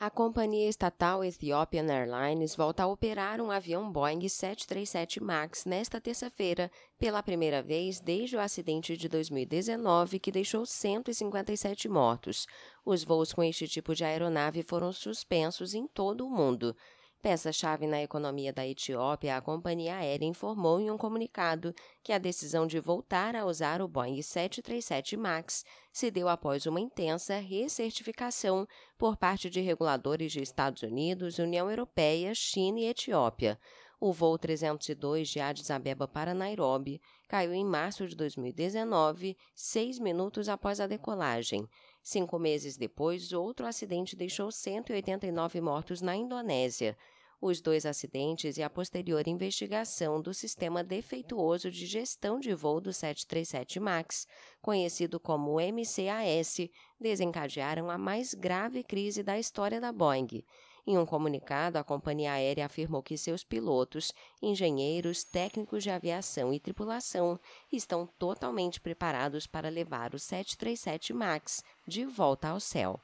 a companhia estatal Ethiopian Airlines volta a operar um avião Boeing 737 MAX nesta terça-feira, pela primeira vez desde o acidente de 2019 que deixou 157 mortos. Os voos com este tipo de aeronave foram suspensos em todo o mundo. Peça-chave na economia da Etiópia, a companhia aérea informou em um comunicado que a decisão de voltar a usar o Boeing 737 MAX se deu após uma intensa recertificação por parte de reguladores de Estados Unidos, União Europeia, China e Etiópia. O voo 302 de Addis Abeba para Nairobi caiu em março de 2019, seis minutos após a decolagem. Cinco meses depois, outro acidente deixou 189 mortos na Indonésia. Os dois acidentes e a posterior investigação do sistema defeituoso de gestão de voo do 737 MAX, conhecido como MCAS, desencadearam a mais grave crise da história da Boeing. Em um comunicado, a companhia aérea afirmou que seus pilotos, engenheiros, técnicos de aviação e tripulação estão totalmente preparados para levar o 737 MAX de volta ao céu.